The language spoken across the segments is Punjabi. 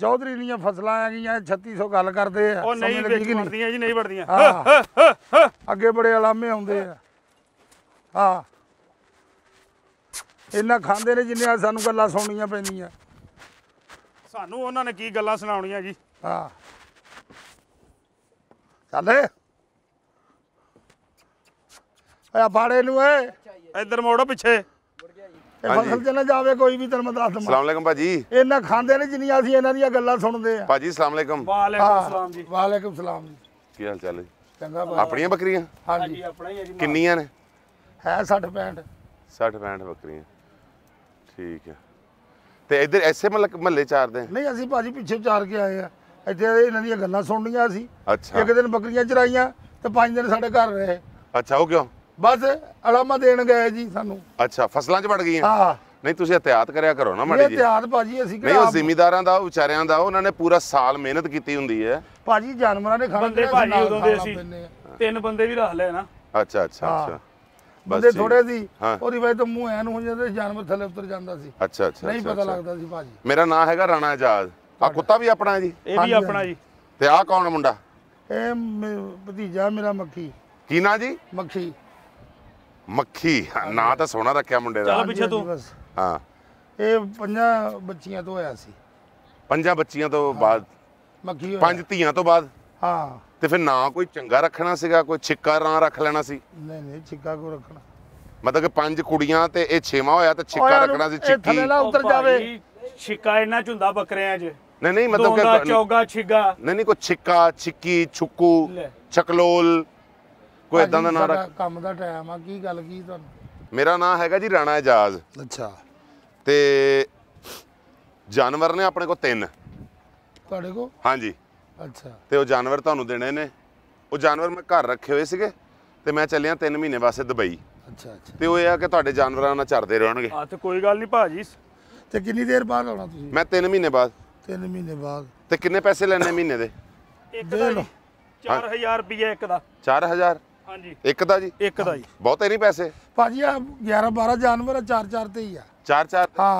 ਚੌਧਰੀ ਦੀਆਂ ਫਸਲਾਂ ਆ ਗਈਆਂ 3600 ਗੱਲ ਕਰਦੇ ਆ ਉਹ ਨਹੀਂ ਵੜਦੀਆਂ ਜੀ ਨਹੀਂ ਵੜਦੀਆਂ ਅੱਗੇ ਬੜੇ ਅਲਾਮੇ ਆਉਂਦੇ ਆ ਹਾਂ ਇਹਨਾਂ ਖਾਂਦੇ ਨੇ ਜਿੰਨੇ ਸਾਨੂੰ ਗੱਲਾਂ ਸੁਣਨੀਆਂ ਪੈਂਦੀਆਂ ਸਾਨੂੰ ਉਹਨਾਂ ਨੇ ਕੀ ਗੱਲਾਂ ਸੁਣਾਉਣੀਆਂ ਜੀ ਹਾਂ ਚੱਲੇ ਆ ਬਾੜੇ ਨੂੰ ਏ ਇੱਧਰ ਮੋੜੋ ਪਿੱਛੇ ਮੁੜ ਗਿਆ ਜੀ ਫਸਲ 'ਚ ਨਾ ਜਾਵੇ ਕੋਈ ਵੀ ਤੈਨੂੰ ਮੈਂ ਦੱਸ ਦਵਾਂ ਸਲਾਮ ਅਲੈਕਮ ਭਾਜੀ ਇਹਨਾਂ ਖਾਂਦੇ ਨੇ ਜਿੰਨੀਆਂ ਅਸੀਂ ਇਹਨਾਂ ਦੀਆਂ ਗੱਲਾਂ ਸੁਣਦੇ ਆ ਭਾਜੀ ਸਲਾਮ ਅਲੈਕਮ ਵਾਲੇਕਮ ਸਲਾਮ ਜੀ ਵਾਲੇਕਮ ਸਲਾਮ ਜੀ ਕੀ ਹਾਲ ਚਾਲ ਹੈ ਚੰਗਾ ਬਾਈ ਆਪਣੀਆਂ ਬੱਕਰੀਆਂ ਹਾਂਜੀ ਆਪਣਾ ਹੀ ਹੈ ਜੀ ਕਿੰਨੀਆਂ ਨੇ ਹੈ 60 65 60 65 ਬੱਕਰੀਆਂ ਠੀਕ ਹੈ ਤੇ ਇੱਧਰ ਐਸੇ ਮਹੱਲੇ ਚਾਰਦੇ ਨਹੀਂ ਅਸੀਂ ਭਾਜੀ ਪਿੱਛੇ ਚਾਰ ਕੇ ਆਏ ਆ ਇੱਥੇ ਇਹਨਾਂ ਦੀਆਂ ਗੱਲਾਂ ਸੁਣਨੀਆਂ ਸੀ ਇੱਕ ਦਿਨ ਬੱਕਰੀਆਂ ਚਰਾਈਆਂ ਤੇ ਪੰਜ ਦਿਨ ਸਾਡੇ ਘਰ ਰਹੇ ਅੱਛਾ ਉਹ ਕਿਉਂ ਬਸ ਅਲਾਮਾ ਦੇਣ ਗਏ ਜੀ ਸਾਨੂੰ ਅੱਛਾ ਫਸਲਾਂ 'ਚ ਵੜ ਗਈਆਂ ਹਾਂ ਨਹੀਂ ਤੁਸੀਂ ਇhtiyat ਕਰਿਆ ਕਰੋ ਨਾ ਮਾੜੀ ਜੀ ਇhtiyat ਭਾਜੀ ਅਸੀਂ ਨਹੀਂ ਉਹ ਜ਼ਿਮੀਦਾਰਾਂ ਦਾ ਵਿਚਾਰਿਆਂ ਦਾ ਉਹਨਾਂ ਨੇ ਪੂਰਾ ਸਾਲ ਮਿਹਨਤ ਕੀਤੀ ਹੁੰਦੀ ਹੈ ਭਾਜੀ ਜਾਨਵਰਾਂ ਨੇ ਖਾਣਾ ਬੰਦੇ ਭਾਜੀ ਉਦੋਂ ਦੇ ਅਸੀਂ ਤਿੰਨ ਬੰਦੇ ਵੀ ਰੱਖ ਲਏ ਨਾ ਅੱਛਾ ਅੱਛਾ ਅੱਛਾ ਬੰਦੇ ਥੋੜੇ ਸੀ ਉਹਦੀ ਵਜ੍ਹਾ ਤੋਂ ਮੂੰਹ ਐਨ ਹੋ ਜਾਂਦਾ ਜਾਨਵਰ ਥੱਲੇ ਉਤਰ ਜਾਂਦਾ ਸੀ ਅੱਛਾ ਅੱਛਾ ਨਹੀਂ ਪਤਾ ਲੱਗਦਾ ਸੀ ਭਾਜੀ ਮੇਰਾ ਨਾਮ ਹੈਗਾ ਰਾਣਾ ਆਜ਼ਾਦ ਆ ਕੁੱਤਾ ਵੀ ਆਪਣਾ ਜੀ ਇਹ ਵੀ ਆਪਣਾ ਜੀ ਤੇ ਆ ਕੌਣ ਮੁੰਡਾ ਇਹ ਭਤੀਜਾ ਮੇਰਾ ਮੱਖੀ ਕੀ ਨਾਂ ਜੀ ਮੱਖੀ ਮੱਖੀ ਨਾਂ ਤਾਂ ਸੋਹਣਾ ਰੱਖਿਆ ਮੁੰਡੇ ਦਾ ਚਲ ਪਿੱਛੇ ਤੂੰ ਹਾਂ ਇਹ ਪੰਜਾਂ ਬੱਚੀਆਂ ਤੋਂ ਹੋਇਆ ਸੀ ਪੰਜਾਂ ਬੱਚੀਆਂ ਤੋਂ ਬਾਅਦ ਮੱਖੀ ਹੋਇਆ ਪੰਜ ਧੀਆਂ ਤੋਂ ਬਾਅਦ ਹਾਂ ਤੇ ਫਿਰ ਨਾਂ ਕੋਈ ਚੰਗਾ ਰੱਖਣਾ ਸੀਗਾ ਕੋਈ ਛਿੱਕਾ ਰਾਂ ਰੱਖ ਲੈਣਾ ਸੀ ਨਹੀਂ ਨਹੀਂ ਛਿੱਕਾ ਕੋ ਰੱਖਣਾ ਮਤਲਬ ਕਿ ਪੰਜ ਕੁੜੀਆਂ ਤੇ ਇਹ ਛੇਵਾਂ ਹੋਇਆ ਤੇ ਛਿੱਕਾ ਰੱਖਣਾ ਸੀ ਛਿੱਕੀ ਥੱਲੇ ਉਤਰ ਜਾਵੇ ਛਿੱਕਾ ਇਹਨਾਂ ਚ ਹੁੰਦਾ ਬੱਕਰਿਆਂ 'ਚ ਨਹੀਂ ਨਹੀਂ ਮਤਲਬ ਕਿ ਚੌਗਾ ਛਿੱਗਾ ਨਹੀਂ ਨਹੀਂ ਕੋਈ ਛਿੱਕਾ ਛਿੱਕੀ ਛੁੱਕੂ ਚਕਲੋਲ ਕੋਈ ਇਦਾਂ ਦਾ ਨਾਂ ਰੱਖ ਕੰਮ ਦਾ ਟਾਈਮ ਆ ਕੀ ਗੱਲ ਕੀ ਤੁਹਾਨੂੰ ਮੇਰਾ ਨਾਂ ਹੈਗਾ ਜੀ ਰਾਣਾ ਇਜਾਜ਼ ਅੱਛਾ ਤੇ ਜਾਨਵਰ ਨੇ ਆਪਣੇ ਕੋਲ ਤਿੰਨ ਤੁਹਾਡੇ ਕੋਲ ਹਾਂਜੀ ਅੱਛਾ ਤੇ ਉਹ ਜਾਨਵਰ ਤੁਹਾਨੂੰ ਦੇਣੇ ਨੇ ਉਹ ਜਾਨਵਰ ਮੈਂ ਘਰ ਰੱਖੇ ਹੋਏ ਸੀਗੇ ਤੇ ਮੈਂ ਚੱਲਿਆ 3 ਮਹੀਨੇ ਵਾਸਤੇ ਦੁਬਈ ਅੱਛਾ ਅੱਛਾ ਤੇ ਉਹ ਇਹ ਆ ਕਿ ਤੁਹਾਡੇ ਜਾਨਵਰਾਂ ਨਾਲ ਚਰਦੇ ਰਹਿਣਗੇ ਹਾਂ ਤੇ ਕੋਈ ਗੱਲ ਨਹੀਂ ਭਾਜੀ ਤੇ ਕਿੰਨੀ ਦੇਰ ਬਾਅਦ ਆਉਣਾ ਤੁਸੀਂ ਮੈਂ 3 ਮਹੀਨੇ ਬਾਅਦ 3 ਮਹੀਨੇ ਬਾਅਦ ਤੇ ਕਿੰਨੇ ਪੈਸੇ ਲੈਣੇ ਮਹੀਨੇ ਦੇ ਇੱਕ ਦਾ 4000 ਰੁਪਏ ਇੱਕ ਦਾ 4000 ਹਾਂਜੀ ਇੱਕ ਦਾ ਜੀ ਇੱਕ ਦਾ ਜੀ ਬਹੁਤੇ ਨਹੀਂ ਪੈਸੇ ਭਾਜੀ ਆ 11 12 ਜਾਨਵਰ ਆ 4 4 ਤੇ ਹੀ ਆ 4 4 ਹਾਂ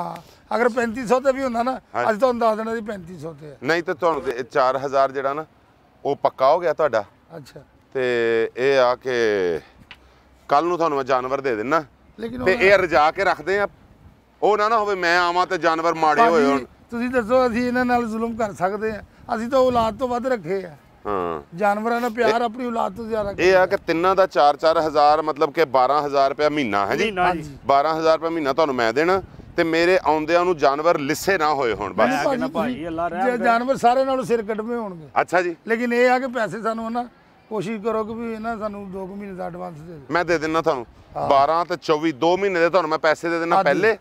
ਅਗਰ 3500 ਤੇ ਵੀ ਹੁੰਦਾ ਨਾ ਅੱਜ ਤੁਹਾਨੂੰ ਦੱਸ ਦੇਣਾ ਸੀ 3500 ਤੇ ਆ ਨਹੀਂ ਤੇ ਤੁਹਾਨੂੰ 4000 ਜਿਹੜਾ ਨਾ ਉਹ ਪੱਕਾ ਹੋ ਗਿਆ ਤੁਹਾਡਾ ਅੱਛਾ ਤੇ ਇਹ ਆ ਕਿ ਕੱਲ ਨੂੰ ਤੁਹਾਨੂੰ ਮੈਂ ਜਾਨਵਰ ਦੇ ਦੇਣਾ ਤੇ ਇਹ ਰਜਾ ਕੇ ਰੱਖਦੇ ਆ ਉਹ ਨਾ ਨਾ ਹੋਵੇ ਮੈਂ ਆਵਾਂ ਤੇ ਜਾਨਵਰ ਮਾੜੇ ਹੋਏ ਹੋਣ ਤੁਸੀਂ ਦੱਸੋ ਅਸੀਂ ਇਹਨਾਂ ਨਾਲ ਜ਼ੁਲਮ ਕਰ ਸਕਦੇ ਆ ਅਸੀਂ ਤਾਂ ਔਲਾਦ ਤੋਂ ਵੱਧ ਰੱਖੇ ਆ ਹਾਂ ਜਾਨਵਰਾਂ ਨਾਲ ਪਿਆਰ ਆਪਣੀ ਔਲਾਦ ਤੋਂ ਜ਼ਿਆਦਾ ਇਹ ਆ ਕਿ ਤਿੰਨਾਂ ਦਾ 4-4000 ਮਤਲਬ ਕਿ 12000 ਰੁਪਏ ਮਹੀਨਾ ਹੈ ਜੀ 12000 ਰੁਪਏ ਮਹੀਨਾ ਤੁਹਾਨੂੰ ਮੈਂ ਦੇਣਾ ਤੇ ਮੇਰੇ ਆਉਂਦਿਆਂ ਨੂੰ ਜਾਨਵਰ ਲਿੱਸੇ ਨਾ ਹੋਏ ਹੋਣ ਬਸ ਭਾਈ ਜੇ ਜਾਨਵਰ ਸਾਰੇ ਨਾਲੋਂ ਸਿਰ ਕੱਢਵੇਂ ਹੋਣਗੇ ਅੱਛਾ ਜੀ ਲੇਕਿਨ ਇਹ ਆ ਕਿ ਪੈਸੇ ਸਾਨੂੰ ਨਾ ਕੋਸ਼ਿਸ਼ ਕਰੋ ਕਿ ਵੀ ਇਹਨਾਂ ਸਾਨੂੰ 2 ਮਹੀਨੇ ਦਾ ਐਡਵਾਂਸ ਦੇ ਦੇ ਮੈਂ ਦੇ ਦਿੰਦਾ ਤੁਹਾਨੂੰ 12 ਤੇ 24 2 ਮਹੀਨੇ ਦੇ ਤੁਹਾਨੂੰ ਮੈਂ ਪੈਸੇ ਦੇ ਦੇਣਾ ਪਹਿਲੇ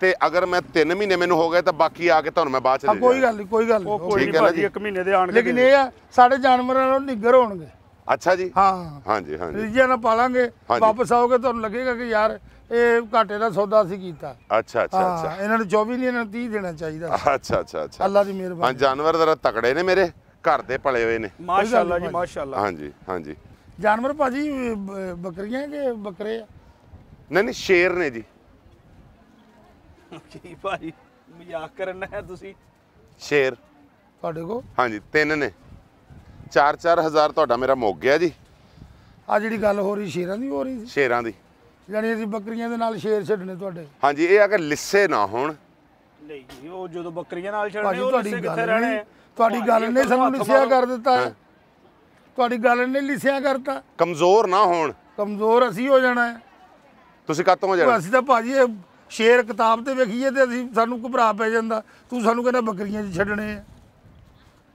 ਤੇ ਅਗਰ ਮੈਂ 3 ਮਹੀਨੇ ਮੈਨੂੰ ਹੋ ਗਏ ਤਾਂ ਬਾਕੀ ਆ ਕੇ ਤੁਹਾਨੂੰ ਮੈਂ ਬਾਅਦ ਚ ਦੇ ਕੋਈ ਗੱਲ ਨਹੀਂ ਕੋਈ ਗੱਲ ਨਹੀਂ ਠੀਕ ਹੈ ਜੀ 1 ਮਹੀਨੇ ਦੇ ਆਣ ਕੇ ਲੇਕਿਨ ਇਹ ਆ ਸਾਡੇ ਜਾਨਵਰਾਂ ਨਾਲ ਨਿੱਗਰ ਹੋਣਗੇ ਅੱਛਾ ਜੀ ਹਾਂ ਹਾਂਜੀ ਹਾਂਜੀ ਜੀ ਨਾਲ ਪਾਲਾਂਗੇ ਵਾਪਸ ਆਓਗੇ ਤੁਹਾਨੂੰ ਲੱਗੇਗਾ ਕਿ ਯਾਰ ਇਹ ਘਾਟੇ ਦਾ ਸੌਦਾ ਸੀ ਕੀਤਾ ਅੱਛਾ ਅੱਛਾ ਅੱਛਾ ਇਹਨਾਂ ਨੂੰ 24 ਨਹੀਂ ਇਹਨਾਂ ਨੂੰ 30 ਦੇਣਾ ਚਾਹੀਦਾ ਅੱਛਾ ਅੱਛਾ ਅੱਛਾ ਅੱਲਾ ਦੀ ਮਿਹਰਬਾਨੀ ਹਾਂ ਜਾਨਵਰ ਜ਼ਰਾ ਤਕੜੇ ਨੇ ਮੇਰੇ ਘਰ ਦੇ ਪਲੇ ਹੋਏ ਨੇ ਮਾਸ਼ਾਅੱਲਾ ਜੀ ਮਾਸ਼ਾਅੱਲਾ ਹਾਂਜੀ ਹਾਂਜੀ ਜਾਨਵਰ ਭਾਜੀ ਬੱਕਰੀਆਂ ਕਿ ਬੱਕਰੇ ਆ ਨਹੀਂ ਨਹੀਂ ਸ਼ੇਰ ਨੇ ਜੀ ਕੀ ਭਾਈ ਮਜ਼ਾਕ ਕਰਨਾ ਹੈ ਤੁਸੀਂ ਸ਼ੇਰ ਤੁਹਾਡੇ ਕੋ ਹਾਂਜੀ ਤਿੰਨ ਨੇ 4-4000 ਤੁਹਾਡਾ ਮੇਰਾ ਮੁੱਕ ਗਿਆ ਜੀ ਆ ਜਿਹੜੀ ਗੱਲ ਹੋ ਰਹੀ ਸ਼ੇਰਾਂ ਦੀ ਹੋ ਰਹੀ ਸੀ ਸ਼ੇਰਾਂ ਦੀ ਜਾਨੀ ਅਸੀਂ ਬੱਕਰੀਆਂ ਦੇ ਨਾਲ ਸ਼ੇਰ ਛੱਡਨੇ ਤੁਹਾਡੇ ਹਾਂਜੀ ਇਹ ਆ ਕਿ ਲਿੱਸੇ ਨਾ ਹੋਣ ਨਹੀਂ ਉਹ ਜਦੋਂ ਬੱਕਰੀਆਂ ਨਾਲ ਛੱਡਨੇ ਉਹ ਤੁਹਾਡੀ ਗੱਲ ਨਹੀਂ ਤੁਹਾਡੀ ਗੱਲ ਨੇ ਸਾਨੂੰ ਲਿਸਿਆ ਕਰ ਦਿੱਤਾ ਤੁਹਾਡੀ ਗੱਲ ਨੇ ਲਿਸਿਆ ਕਰਤਾ ਕਮਜ਼ੋਰ ਨਾ ਹੋਣ ਕਮਜ਼ੋਰ ਅਸੀਂ ਹੋ ਜਾਣਾ ਤੁਸੀਂ ਕਾਤੋਂ ਹੋ ਜਾਣਾ ਅਸੀਂ ਤਾਂ ਭਾਜੀ ਸ਼ੇਰ ਕਿਤਾਬ ਤੇ ਵੇਖੀਏ ਤੇ ਅਸੀਂ ਸਾਨੂੰ ਘਬਰਾ ਪੈ ਜਾਂਦਾ ਤੂੰ ਸਾਨੂੰ ਕਹਿੰਦਾ ਬੱਕਰੀਆਂ 'ਚ ਛੱਡਣੇ ਆ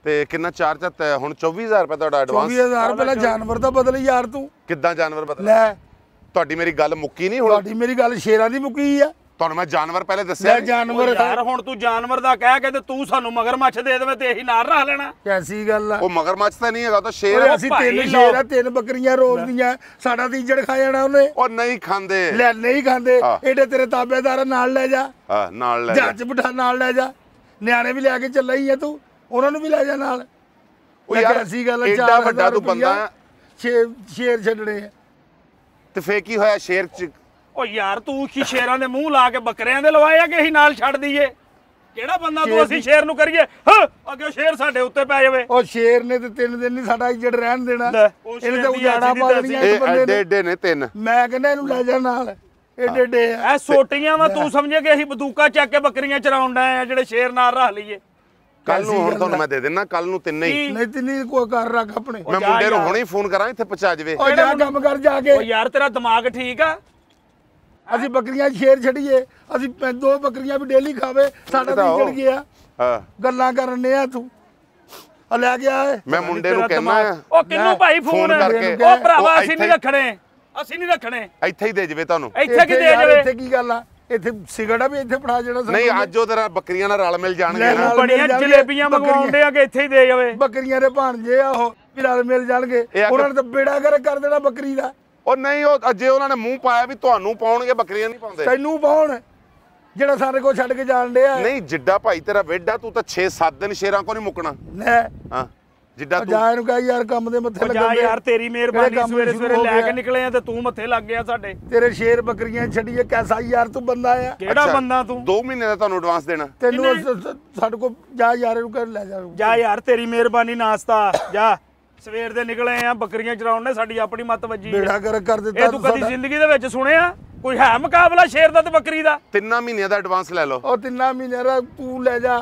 ਤੇ ਕਿੰਨਾ ਚਾਰਜ ਹੈ ਹੁਣ 24000 ਰੁਪਏ ਤੁਹਾਡਾ ਐਡਵਾਂਸ 24000 ਰੁਪਏ ਪਹਿਲਾਂ ਜਾਨਵਰ ਦਾ ਬਦਲ ਯਾਰ ਤੂੰ ਕਿੱਦਾਂ ਜਾਨਵਰ ਬਦਲ ਲੈ ਤੁਹਾਡੀ ਮੇਰੀ ਗੱਲ ਮੁੱਕੀ ਨਹੀਂ ਹੁਣ ਤੁਹਾਡੀ ਮੇਰੀ ਗੱਲ ਸ਼ੇਰਾਂ ਦੀ ਮੁੱਕੀ ਆ ਤੁਹਾਨੂੰ ਮੈਂ ਜਾਨਵਰ ਪਹਿਲੇ ਦੱਸਿਆ ਲੈ ਜਾਨਵਰ ਯਾਰ ਹੁਣ ਤੂੰ ਜਾਨਵਰ ਦਾ ਕਹਿ ਕੇ ਤੇ ਤੂੰ ਸਾਨੂੰ ਮਗਰਮੱਛ ਦੇ ਦੇਵੇਂ ਤੇ ਇਹੀ ਨਾਲ ਰੱਖ ਲੈਣਾ ਕੈਸੀ ਗੱਲ ਆ ਉਹ ਮਗਰਮੱਛ ਤਾਂ ਨਹੀਂ ਹੈਗਾ ਉਹ ਤਾਂ ਸ਼ੇਰ ਹੈ ਅਸੀਂ ਤਿੰਨ ਸ਼ੇਰ ਆ ਤਿੰਨ ਬੱਕਰੀਆਂ ਰੋਲ ਦੀਆਂ ਸਾਡਾ ਤਾਂ ਖਾ ਜਾਣਾ ਉਹਨੇ ਉਹ ਨਹੀਂ ਖਾਂਦੇ ਲੈ ਨਹੀਂ ਖਾਂਦੇ ਇਹਦੇ ਤੇਰੇ ਤਾਬੇਦਾਰ ਨਾਲ ਲੈ ਜਾ ਹਾਂ ਨਾਲ ਲੈ ਜਾ। ਜੱਜ ਬਿਠਾ ਨਾਲ ਲੈ ਜਾ ਨਿਆਣੇ ਵੀ ਲੈ ਕੇ ਚੱਲ ਆਈ ਆ ਤੂੰ ਉਹਨਾਂ ਨੂੰ ਵੀ ਲੈ ਜਾ ਨਾਲ ਉਹ ਯਾਰ, ਐਸੀ ਗੱਲ ਆ, ਇੰਨਾ ਵੱਡਾ ਤੂੰ ਬੰਦਾ ਰੁਪਈਆ, ਛੇ ਸ਼ੇਰ ਛੱਡਣੇ ਆ ਤੇ ਫੇਰ ਕੀ ਹੋਇਆ ਸ਼ੇਰ ਚ ਓ ਯਾਰ ਤੂੰ ਕੀ ਸ਼ੇਰਾਂ ਦੇ ਮੂੰਹ ਲਾ ਕੇ ਬੱਕਰਿਆਂ ਦੇ ਲਵਾਇਆ ਕਿ ਅਸੀਂ ਨਾਲ ਛੱਡ ਦਈਏ ਕਿਹੜਾ ਬੰਦਾ ਤੂੰ ਅਸੀਂ ਸ਼ੇਰ ਨੂੰ ਕਰੀਏ ਅੱਗੇ ਸ਼ੇਰ ਸਾਡੇ ਉੱਤੇ ਪੈ ਜਾਵੇ ਓ ਸ਼ੇਰ ਨੇ ਤੇ ਤਿੰਨ ਦਿਨ ਨਹੀਂ ਸਾਡਾ ਇੱਜੜ ਰਹਿਣ ਦੇਣਾ ਇਹਨੇ ਤਾਂ ਉਜਾੜਾ ਪਾ ਦੇਣੀਆਂ ਇਸ ਬੰਦੇ ਨੇ ਏਡੇ ਨੇ ਤਿੰਨ ਮੈਂ ਕਹਿੰਦਾ ਇਹਨੂੰ ਲੈ ਜਾ ਨਾਲ ਏਡੇ ਏਡੇ ਐ ਸੋਟੀਆਂ ਵਾ ਤੂੰ ਸਮਝੇ ਕਿ ਅਸੀਂ ਬਦੂਕਾ ਚੱਕ ਕੇ ਬੱਕਰੀਆਂ ਚਰਾਉਣ ਡਏ ਆ ਜਿਹੜੇ ਸ਼ੇਰ ਨਾਲ ਰੱਖ ਲਈਏ ਕੱਲ ਨੂੰ ਹੁਣ ਤੁਹਾਨੂੰ ਮੈਂ ਦੇ ਦੇਣਾ ਕੱਲ ਨੂੰ ਤਿੰਨੇ ਹੀ ਨਹੀਂ ਤਿੰਨੇ ਕੋਈ ਕਰ ਰੱਖ ਆਪਣੇ ਮੈਂ ਮੁੰਡੇ ਨੂੰ ਹੁਣੇ ਫੋਨ ਕਰਾਂ ਇੱਥੇ ਪਹੁੰਚਾ ਜਵੇ ਉਹ ਜਾ ਕੰਮ ਕਰ ਜਾ ਕੇ ਉਹ ਯਾਰ ਤੇਰਾ ਦਿਮਾਗ ਠੀਕ ਆ ਅਸੀਂ ਬੱਕਰੀਆਂ ਸ਼ੇਰ ਛੱਡੀਏ ਅਸੀਂ ਦੋ ਬੱਕਰੀਆਂ ਵੀ ਡੇਲੀ ਖਾਵੇ ਸਾਡਾ ਵੀ ਵਿਗੜ ਗਿਆ ਹਾਂ ਗੱਲਾਂ ਕਰਨ ਆ ਤੂੰ ਆ ਲੈ ਗਿਆ ਮੈਂ ਮੁੰਡੇ ਨੂੰ ਕਹਿਣਾ ਉਹ ਕਿੰਨੂੰ ਭਾਈ ਫੋਨ ਉਹ ਭਰਾਵਾ ਅਸੀਂ ਨਹੀਂ ਰੱਖਣੇ ਅਸੀਂ ਨਹੀਂ ਰੱਖਣੇ ਇੱਥੇ ਹੀ ਦੇ ਜਵੇ ਤੁਹਾਨੂੰ ਇੱਥੇ ਕੀ ਦੇ ਜਵੇ ਇੱਥੇ ਕੀ ਗੱਲ ਆ ਇੱਥੇ ਸਿਗੜਾ ਵੀ ਇੱਥੇ ਫੜਾ ਜਣਾ ਨਹੀਂ ਅੱਜ ਉਹ ਤੇਰਾ ਬੱਕਰੀਆਂ ਨਾਲ ਰਲ ਮਿਲ ਜਾਣਗੇ ਨਾ ਬੜੀਆਂ ਜਲੇਬੀਆਂ ਮੰਗਵਾਉਂਦੇ ਆ ਕਿ ਇੱਥੇ ਹੀ ਦੇ ਜਵੇ ਬੱਕਰੀਆਂ ਦੇ ਭਾਣਜੇ ਆ ਉਹ ਵੀ ਰਲ ਮਿਲ ਜਾਣਗੇ ਉਹਨਾਂ ਨੇ ਤਾਂ ਬੇੜਾ ਕਰ ਕਰ ਦੇਣਾ ਬੱਕਰੀ ਦਾ ਉਹ ਨਹੀਂ ਉਹ ਅਜੇ ਉਹਨਾਂ ਨੇ ਮੂੰਹ ਪਾਇਆ ਵੀ ਤੁਹਾਨੂੰ ਪਾਉਣਗੇ ਬੱਕਰੀਆਂ ਨਹੀਂ ਪਾਉਂਦੇ ਤੈਨੂੰ ਪਾਉਣ ਜਿਹੜਾ ਸਾਡੇ ਕੋਲ ਛੱਡ ਕੇ ਜਾਣ ਡਿਆ ਨਹੀਂ ਜਿੱਡਾ ਭਾਈ ਤੇਰਾ ਵੇਡਾ ਤੂੰ ਤਾਂ 6-7 ਦਿਨ ਸ਼ੇਰਾਂ ਕੋ ਨਹੀਂ ਮੁਕਣਾ ਲੈ ਹਾਂ ਜਿੱਡਾ ਤੂੰ ਜਾ ਇਹਨੂੰ ਕਹ ਯਾਰ ਕੰਮ ਦੇ ਮੱਥੇ ਲੱਗ ਜਾ ਯਾਰ ਤੇਰੀ ਮਿਹਰਬਾਨੀ ਸਵੇਰੇ ਸਵੇਰੇ ਲੈ ਕੇ ਨਿਕਲੇ ਆ ਤੇ ਤੂੰ ਮੱਥੇ ਲੱਗ ਗਿਆ ਸਾਡੇ ਤੇਰੇ ਸ਼ੇਰ ਬੱਕਰੀਆਂ ਛੱਡੀਏ ਕੈਸਾ ਯਾਰ ਤੂੰ ਬੰਦਾ ਆ ਕਿਹੜਾ ਬੰਦਾ ਤੂੰ 2 ਮਹੀਨੇ ਦਾ ਤੁਹਾਨੂੰ ਐਡਵਾਂਸ ਦੇਣਾ ਤੈਨੂੰ ਸਾਡੇ ਕੋ ਜਾ ਯਾਰ ਇਹਨੂੰ ਕਹਿ ਲੈ ਜਾ ਜਾ ਯਾਰ ਤੇਰੀ ਮਿਹਰਬਾਨੀ ਨਾਸਤਾ ਜਾ ਸਵੇਰ ਦੇ ਨਿਕਲੇ ਆ ਬੱਕਰੀਆਂ ਚਰਾਉਣ ਨੇ ਸਾਡੀ ਆਪਣੀ ਮੱਤ ਵੱਜੀ ਬੇੜਾ ਕਰ ਕਰ ਦਿੱਤਾ ਇਹ ਤੂੰ ਕਦੀ ਜ਼ਿੰਦਗੀ ਦੇ ਵਿੱਚ ਸੁਣਿਆ ਕੋਈ ਹੈ ਮੁਕਾਬਲਾ ਸ਼ੇਰ ਦਾ ਤੇ ਬੱਕਰੀ ਦਾ ਤਿੰਨਾਂ ਮਹੀਨਿਆਂ ਦਾ ਐਡਵਾਂਸ ਲੈ ਲਓ ਉਹ ਤਿੰਨਾਂ ਮਹੀਨਿਆਂ ਦਾ ਤੂੰ ਲੈ ਜਾ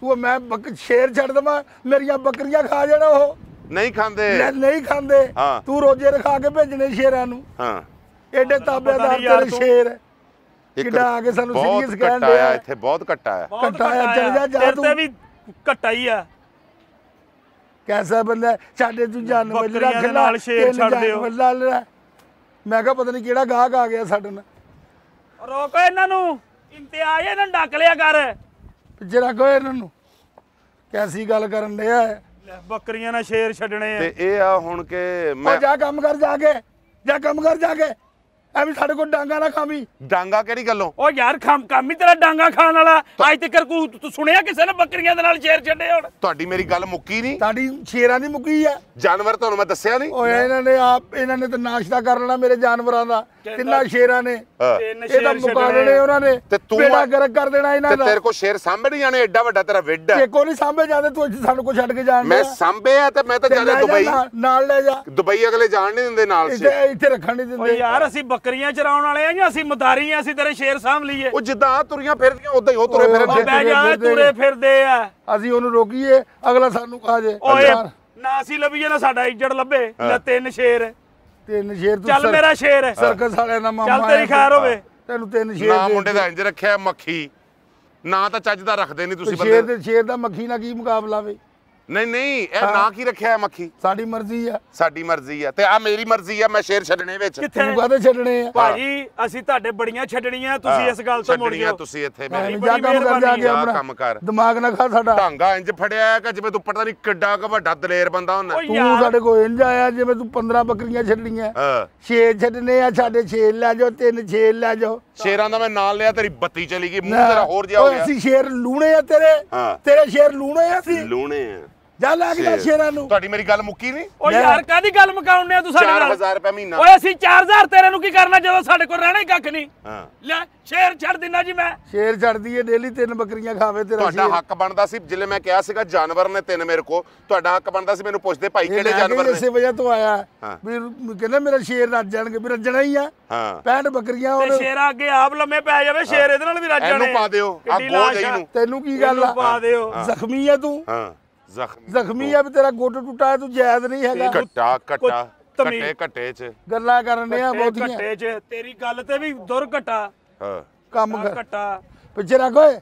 ਤੂੰ ਮੈਂ ਸ਼ੇਰ ਛੱਡ ਦਵਾਂ ਮੇਰੀਆਂ ਬੱਕਰੀਆਂ ਖਾ ਜਾਣਾ ਉਹ ਨਹੀਂ ਖਾਂਦੇ ਨਹੀਂ ਖਾਂਦੇ ਤੂੰ ਰੋਜੇ ਰਖਾ ਕੇ ਭੇਜਣੇ ਸ਼ੇਰਾਂ ਨੂੰ ਹਾਂ ਐਡੇ ਤਾਬੇਦਾਰ ਤੇਰੇ ਸ਼ੇਰ ਕਿੱਡਾ ਆ ਕੇ ਸਾਨੂੰ ਸੀਰੀਅਸ ਕਹਿੰਦੇ ਆ ਇੱਥੇ ਬਹੁਤ ਘਟਾ ਆ ਘਟਾ ਆ ਚੱਲ ਜਾ ਜਾ ਤੂੰ ਤੇ ਵੀ ਘਟਾ ਹੀ ਆ ਕੈਸਾ ਬੰਦਾ ਸਾਡੇ ਤੂੰ ਜਾਨਵਰ ਰੱਖ ਲੈ ਨਾਲ ਸ਼ੇਰ ਛੱਡ ਦਿਓ ਮੈਂ ਕਿਹਾ ਪਤਾ ਨਹੀਂ ਕਿਹੜਾ ਗਾਹਕ ਆ ਗਿਆ ਸਾਡੇ ਨਾਲ ਰੋਕੋ ਇਹਨਾਂ ਨੂੰ ਇੰਤਿਆਜ ਇਹਨਾਂ ਡੱਕ ਲਿਆ ਕਰ ਜਿਹੜਾ ਕੋ ਇਹਨਾਂ ਨੂੰ ਕੈਸੀ ਗੱਲ ਕਰਨ ਲੈ ਬੱਕਰੀਆਂ ਨਾਲ ਸ਼ੇਰ ਛੱਡਣੇ ਆ ਤੇ ਇਹ ਆ ਹੁਣ ਕੇ ਮੈਂ ਜਾ ਕੰਮ ਕਰ ਜਾ ਕੇ ਜਾ ਕੰਮ ਕਰ ਜਾ ਕੇ ਐਵੇਂ ਸਾਡੇ ਕੋਲ ਡਾਂਗਾ ਨਾ ਖਾਵੀਂ ਡਾਂਗਾ ਕਿਹੜੀ ਗੱਲੋਂ ਓ ਯਾਰ ਖਾਮ ਕੰਮ ਹੀ ਤੇਰਾ ਡਾਂਗਾ ਖਾਣ ਵਾਲਾ ਅੱਜ ਤੱਕ ਕੋ ਤੂੰ ਸੁਣਿਆ ਕਿਸੇ ਨੇ ਬੱਕਰੀਆਂ ਦੇ ਨਾਲ ਸ਼ੇਰ ਛੱਡੇ ਹੁਣ ਤੁਹਾਡੀ ਮੇਰੀ ਗੱਲ ਮੁੱਕੀ ਨਹੀਂ ਤੁਹਾਡੀ ਸ਼ੇਰਾਂ ਦੀ ਮੁੱਕੀ ਆ ਜਾਨਵਰ ਤੁਹਾਨੂੰ ਮੈਂ ਦੱਸਿਆ ਨਹੀਂ ਓਏ ਇਹਨਾਂ ਨੇ ਆਪ ਇਹਨਾਂ ਨੇ ਤਾਂ ਨਾਸ਼ਤਾ ਕਰ ਲੈਣਾ ਮੇਰੇ ਜਾਨਵਰਾਂ ਦਾ ਤਿੰਨਾਂ ਸ਼ੇਰਾਂ ਨੇ ਇਹਦਾ ਮੁਕਾਬਲੇ ਉਹਨਾਂ ਨੇ ਤੇ ਤੂੰ ਬੇੜਾ ਗਰਗ ਕਰ ਦੇਣਾ ਇਹਨਾਂ ਦਾ ਤੇਰੇ ਕੋਲ ਸ਼ੇਰ ਸਾਹਮਣੇ ਨਹੀਂ ਆਣੇ ਐਡਾ ਵੱਡਾ ਤੇਰਾ ਵਿੱਡ ਹੈ ਤੇ ਕੋਈ ਨਹੀਂ ਸਾਹਮਣੇ ਜਾਂਦੇ ਤੂੰ ਸਾਨੂੰ ਕੋ ਛੱਡ ਕੇ ਜਾਣ ਮੈਂ ਸਾਹਮਣੇ ਆ ਤੇ ਮੈਂ ਤਾਂ ਜਾਣਾ ਦੁਬਈ ਨਾਲ ਲੈ ਜਾ ਦੁਬਈ ਅਗਲੇ ਜਾਣ ਨਹੀਂ ਦਿੰਦੇ ਨਾਲ ਇੱਥੇ ਇੱਥੇ ਰੱਖਣ ਨਹੀਂ ਦਿੰਦੇ ਓ ਯਾਰ ਅਸੀਂ ਬੱਕਰੀਆਂ ਚਰਾਉਣ ਵਾਲੇ ਆ ਜਾਂ ਅਸੀਂ ਮਦਾਰੀ ਆ ਅਸੀਂ ਤੇਰੇ ਸ਼ੇਰ ਸਾਹਮ ਲਈਏ ਉਹ ਜਿੱਦਾਂ ਤੁਰੀਆਂ ਫਿਰਦੀਆਂ ਉਦਾਂ ਹੀ ਉਹ ਤੁਰੇ ਫਿਰਦੇ ਬਹਿ ਜਾ ਤੁਰੇ ਫਿਰਦੇ ਆ ਅਸੀਂ ਉਹਨੂੰ ਰੋਕੀਏ ਅਗਲਾ ਸਾਨੂੰ ਕਹਾ ਜੇ ਨਾ ਅਸੀਂ ਲੱਭੀਏ ਨਾ ਸਾਡਾ ਇੱਜੜ ਲੱਭੇ ਨਾ ਤਿੰਨ ਸ਼ੇਰ ਤਿੰਨ ਸ਼ੇਰ ਤੂੰ ਚੱਲ ਮੇਰਾ ਸ਼ੇਰ ਹੈ ਸਰਕਸ ਵਾਲਿਆਂ ਦਾ ਮਾਮਾ ਚੱਲ ਤੇਰੀ ਖੈਰ ਹੋਵੇ ਤੈਨੂੰ ਤਿੰਨ ਸ਼ੇਰ ਨਾ ਮੁੰਡੇ ਦਾ ਇੰਜ ਰੱਖਿਆ ਮੱਖੀ ਨਾ ਤਾਂ ਚੱਜ ਦਾ ਰੱਖਦੇ ਨਹੀਂ ਤੁਸੀਂ ਬੰਦੇ ਸ਼ੇਰ ਦੇ ਸ਼ੇਰ ਦਾ ਮੱਖੀ ਨਾਲ ਕੀ ਮੁਕਾਬਲਾ ਵੇ ਨਹੀਂ ਨਹੀਂ ਇਹ ਨਾਂ ਕੀ ਰੱਖਿਆ ਹੈ ਮੱਖੀ ਸਾਡੀ ਮਰਜ਼ੀ ਆ ਸਾਡੀ ਮਰਜ਼ੀ ਆ ਤੇ ਆ ਮੇਰੀ ਮਰਜ਼ੀ ਆ ਮੈਂ ਸ਼ੇਰ ਛੱਡਣੇ ਵਿੱਚ ਤੂੰ ਕਾਹਦੇ ਛੱਡਣੇ ਆ ਭਾਜੀ ਅਸੀਂ ਤੁਹਾਡੇ ਬੜੀਆਂ ਛੱਡਣੀਆਂ ਤੁਸੀਂ ਇਸ ਗੱਲ ਤੋਂ ਮੁੜ ਜਾਓ ਤੁਸੀਂ ਇੱਥੇ ਮੇਰੀ ਬੜੀ ਮਿਹਰਬਾਨੀ ਆ ਕੰਮ ਕਰ ਦਿਮਾਗ ਨਾ ਖਾ ਸਾਡਾ ਢਾਂਗਾ ਇੰਜ ਫੜਿਆ ਹੈ ਕਿ ਜਿਵੇਂ ਤੂੰ ਪਤਾ ਨਹੀਂ ਕਿੱਡਾ ਕ ਵੱਡਾ ਦਲੇਰ ਬੰਦਾ ਹੁੰਦਾ ਤੂੰ ਸਾਡੇ ਕੋਲ ਇੰਜ ਆਇਆ ਜਿਵੇਂ ਤੂੰ 15 ਬੱਕਰੀਆਂ ਛੱਡਣੀਆਂ ਛੇ ਛੱਡਨੇ ਆ ਸਾਡੇ ਛੇ ਲੈ ਜਾਓ ਤਿੰਨ ਛੇ ਲੈ ਜਾਓ ਸ਼ੇਰਾਂ ਦਾ ਮੈਂ ਨਾਲ ਲਿਆ ਤੇਰੀ ਬੱਤੀ ਚਲੀ ਗਈ ਮੂੰਹ ਤੇਰਾ ਹੋਰ ਜਿਹਾ ਹੋ ਗਿਆ ਅਸੀਂ ਸ਼ੇਰ ਲੂਣੇ ਆ ਤੇਰੇ ਤੇਰੇ ਸ਼ੇਰ ਲੂਣੇ ਆ ਸੀ ਲੂਣੇ ਆ ਜਾ ਲੈ ਕੇ ਜਾ ਸ਼ੇਰਾਂ ਨੂੰ ਤੁਹਾਡੀ ਮੇਰੀ ਗੱਲ ਮੁੱਕੀ ਨਹੀਂ ਓ ਯਾਰ ਕਾਦੀ ਗੱਲ ਮੁਕਾਉਂਦੇ ਆ ਤੂੰ ਸਾਡੇ ਨਾਲ 4000 ਰੁਪਏ ਮਹੀਨਾ ਓਏ ਅਸੀਂ 4000 ਤੇਰੇ ਨੂੰ ਕੀ ਕਰਨਾ ਜਦੋਂ ਸਾਡੇ ਕੋਲ ਰਹਿਣਾ ਹੀ ਕੱਖ ਨਹੀਂ ਹਾਂ ਲੈ ਸ਼ੇਰ ਛੱਡ ਦਿੰਨਾ ਜੀ ਮੈਂ ਸ਼ੇਰ ਛੱਡਦੀ ਏ ਡੇਲੀ ਤਿੰਨ ਬੱਕਰੀਆਂ ਖਾਵੇ ਤੇਰਾ ਤੁਹਾਡਾ ਹੱਕ ਬਣਦਾ ਸੀ ਜਿੱਲੇ ਮੈਂ ਕਿਹਾ ਸੀਗਾ ਜਾਨਵਰ ਨੇ ਤਿੰਨ ਮੇਰੇ ਕੋ ਤੁਹਾਡਾ ਹੱਕ ਬਣਦਾ ਸੀ ਮੈਨੂੰ ਪੁੱਛਦੇ ਭਾਈ ਕਿਹੜੇ ਜਾਨਵਰ ਨੇ ਇਸੇ ਵਜ੍ਹਾ ਤੋਂ ਆਇਆ ਵੀ ਕਹਿੰਦਾ ਮੇਰਾ ਸ਼ੇਰ ਰੱਜ ਜਾਣਗੇ ਵੀ ਰੱਜਣਾ ਹੀ ਆ ਹਾਂ 65 ਬੱਕਰੀਆਂ ਔਰ ਤੇ ਸ਼ੇਰ ਅੱਗੇ ਆਪ ਲੰਮੇ ਪੈ ਜਾਵੇ ਸ਼ੇਰ ਇਹਦੇ ਨਾਲ ਵੀ ਰੱਜ ਜਾਣੇ ਇਹਨੂੰ ਪਾ ਦਿਓ ਆ ਗੋਜ ਨੂੰ ਤੈਨੂੰ ਕੀ ਗੱਲ ਆ ਪਾ ਦਿਓ ਜ਼ਖਮੀ ਆ ਤੂੰ ਹਾਂ ਜ਼ਖਮੀ ਜ਼ਖਮੀ ਆ ਵੀ ਤੇਰਾ ਗੋਡਾ ਟੁੱਟਾ ਹੈ ਤੂੰ ਜਾਇਜ਼ ਨਹੀਂ ਹੈਗਾ ਘੱਟਾ ਘੱਟਾ ਘੱਟੇ ਘੱਟੇ ਚ ਗੱਲਾਂ ਕਰਨੇ ਆ ਬਹੁਤੀਆਂ ਘੱਟੇ ਚ ਤੇਰੀ ਗੱਲ ਤੇ ਵੀ ਦੁਰ ਘੱਟਾ ਹਾਂ ਕੰਮ ਕਰ ਘੱਟਾ ਪਿੱਛੇ ਰੱਖ ਓਏ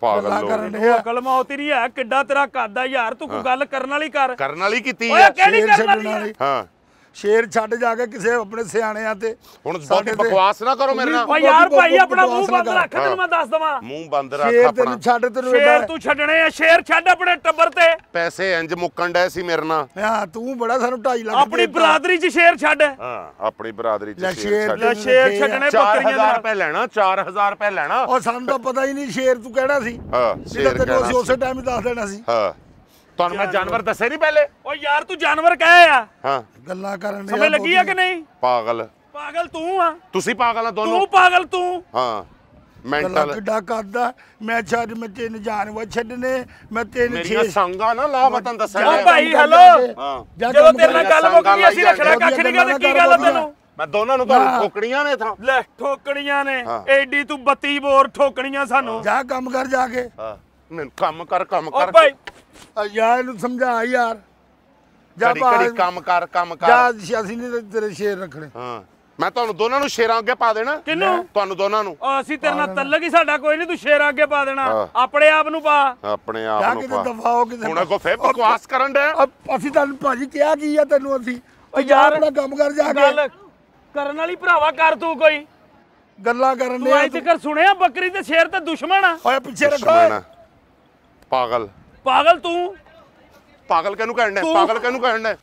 ਪਾਗਲ ਲੋਕ ਅਕਲ ਮੌਤ ਨਹੀਂ ਹੈ ਕਿੱਡਾ ਤੇਰਾ ਕਾਦਾ ਯਾਰ ਤੂੰ ਕੋ ਗੱਲ ਕਰਨ ਵਾਲੀ ਕਰ ਕਰਨ ਵਾਲੀ ਕੀਤੀ ਹੈ ਕਿਹੜੀ ਕਰਨ ਵਾਲੀ ਹਾਂ ਸ਼ੇਰ ਛੱਡ ਜਾ ਕੇ ਕਿਸੇ ਆਪਣੇ ਸਿਆਣਿਆਂ ਤੇ ਹੁਣ ਸਾਡੇ ਬਕਵਾਸ ਨਾ ਕਰੋ ਮੇਰੇ ਨਾਲ ਭਾਈ ਯਾਰ ਭਾਈ ਆਪਣਾ ਮੂੰਹ ਬੰਦ ਰੱਖ ਤੈਨੂੰ ਮੈਂ ਦੱਸ ਦਵਾਂ ਮੂੰਹ ਬੰਦ ਰੱਖ ਆਪਣਾ ਸ਼ੇਰ ਤੈਨੂੰ ਛੱਡ ਤੈਨੂੰ ਸ਼ੇਰ ਤੂੰ ਛੱਡਣੇ ਆ ਸ਼ੇਰ ਛੱਡ ਆਪਣੇ ਟੱਬਰ ਤੇ ਪੈਸੇ ਇੰਜ ਮੁੱਕਣ ਡੈ ਸੀ ਮੇਰੇ ਨਾਲ ਹਾਂ ਤੂੰ ਬੜਾ ਸਾਨੂੰ ਢਾਈ ਲੱਗ ਆਪਣੀ ਬਰਾਦਰੀ 'ਚ ਸ਼ੇਰ ਛੱਡ ਹਾਂ ਆਪਣੀ ਬਰਾਦਰੀ 'ਚ ਸ਼ੇਰ ਛੱਡ ਲੈ ਸ਼ੇਰ ਛੱਡਣੇ ਬੱਕਰੀਆਂ ਦਾ ਰੁਪਏ ਲੈਣਾ 4000 ਰੁਪਏ ਲੈਣਾ ਉਹ ਸਾਨੂੰ ਤਾਂ ਪਤਾ ਹੀ ਨਹੀਂ ਸ਼ੇਰ ਤੂੰ ਕਿਹੜਾ ਸੀ ਹਾਂ ਸ਼ੇਰ ਤੈਨੂੰ ਅਸੀਂ ਉਸੇ ਟਾਈਮ ਹੀ ਦੱਸ ਦੇਣਾ ਸੀ ਹਾਂ ਤੁਹਾਨੂੰ ਮੈਂ ਜਾਨਵਰ ਦੱਸੇ ਨਹੀਂ ਪਹਿਲੇ ਓ ਯਾਰ ਤੂੰ ਜਾਨਵਰ ਕਹਿਆ ਆ ਹਾਂ ਗੱਲਾਂ ਕਰਨ ਸਮਝ ਲੱਗੀ ਆ ਕਿ ਨਹੀਂ ਪਾਗਲ ਪਾਗਲ ਤੂੰ ਆ ਤੁਸੀਂ ਪਾਗਲ ਆ ਦੋਨੋਂ ਤੂੰ ਪਾਗਲ ਤੂੰ ਹਾਂ ਮੈਂਟਲ ਕਿੱਡਾ ਕਰਦਾ ਮੈਂ ਛੱਡ ਮੈਂ ਤਿੰਨ ਜਾਨਵਰ ਛੱਡਨੇ ਮੈਂ ਤਿੰਨ ਛੇ ਸੰਗਾ ਨਾ ਲਾ ਵਤਨ ਦੱਸਿਆ ਓ ਭਾਈ ਹੈਲੋ ਜਦੋਂ ਤੇਰੇ ਨਾਲ ਗੱਲ ਮੁੱਕ ਗਈ ਅਸੀਂ ਰੱਖਣਾ ਕੱਖ ਨਹੀਂ ਗੱਲ ਕੀ ਗੱਲ ਤੈਨੂੰ ਮੈਂ ਦੋਨਾਂ ਨੂੰ ਤੁਹਾਨੂੰ ਠੋਕਣੀਆਂ ਨੇ ਥਾਂ ਲੈ ਠੋਕਣੀਆਂ ਨੇ ਐਡੀ ਤੂੰ 32 ਬੋਰ ਠੋਕਣੀਆਂ ਸਾਨੂੰ ਜਾ ਕੰਮ ਕਰ ਜਾ ਕੇ ਹਾਂ ਮੈਨੂੰ ਕੰਮ ਕਰ ਕੰਮ ਕਰ ਓ ਭਾਈ ਯਾਰ ਇਹਨੂੰ ਸਮਝਾ ਯਾਰ ਜਾ ਬਾਹਰ ਕੰਮ ਕਰ ਕੰਮ ਕਰ ਜਾ ਅਸੀਂ ਨਹੀਂ ਤੇਰੇ ਸ਼ੇਰ ਰੱਖਣੇ ਹਾਂ ਮੈਂ ਤੁਹਾਨੂੰ ਦੋਨਾਂ ਨੂੰ ਸ਼ੇਰਾਂ ਅੱਗੇ ਪਾ ਦੇਣਾ ਕਿੰਨੂੰ ਤੁਹਾਨੂੰ ਦੋਨਾਂ ਨੂੰ ਅਸੀਂ ਤੇਰੇ ਨਾਲ ਤੱਲਕ ਹੀ ਸਾਡਾ ਕੋਈ ਨਹੀਂ ਤੂੰ ਸ਼ੇਰਾਂ ਅੱਗੇ ਪਾ ਦੇਣਾ ਆਪਣੇ ਆਪ ਨੂੰ ਪਾ ਆਪਣੇ ਆਪ ਨੂੰ ਪਾ ਕਿਤੇ ਦਫਾਓ ਕਿਤੇ ਹੁਣ ਕੋ ਫੇਰ ਬਕਵਾਸ ਕਰਨ ਦੇ ਅਸੀਂ ਤੁਹਾਨੂੰ ਭਾਜੀ ਕਿਹਾ ਕੀ ਆ ਤੈਨੂੰ ਅਸੀਂ ਓ ਯਾਰ ਆਪਣਾ ਕੰਮ ਕਰ ਜਾ ਕੇ ਗੱਲ ਕਰਨ ਵਾਲੀ ਭਰਾਵਾ ਕਰ ਤੂੰ ਕੋਈ ਗੱਲਾਂ ਕਰਨ ਦੇ ਤੂੰ ਅੱਜ ਤੱਕ ਸੁਣਿਆ ਬੱਕਰੀ ਤੇ ਸ਼ੇਰ ਤੇ ਦੁਸ਼ਮਣ ਆ ਓਏ ਪਿੱਛੇ ਰੱਖੋ ਪਾਗਲ ਪਾਗਲ ਤੂੰ ਪਾਗਲ ਕਿਹਨੂੰ ਕਹਿਣ ਦਾ ਪਾਗਲ ਕਿਹਨੂੰ ਕਹਿਣ ਦਾ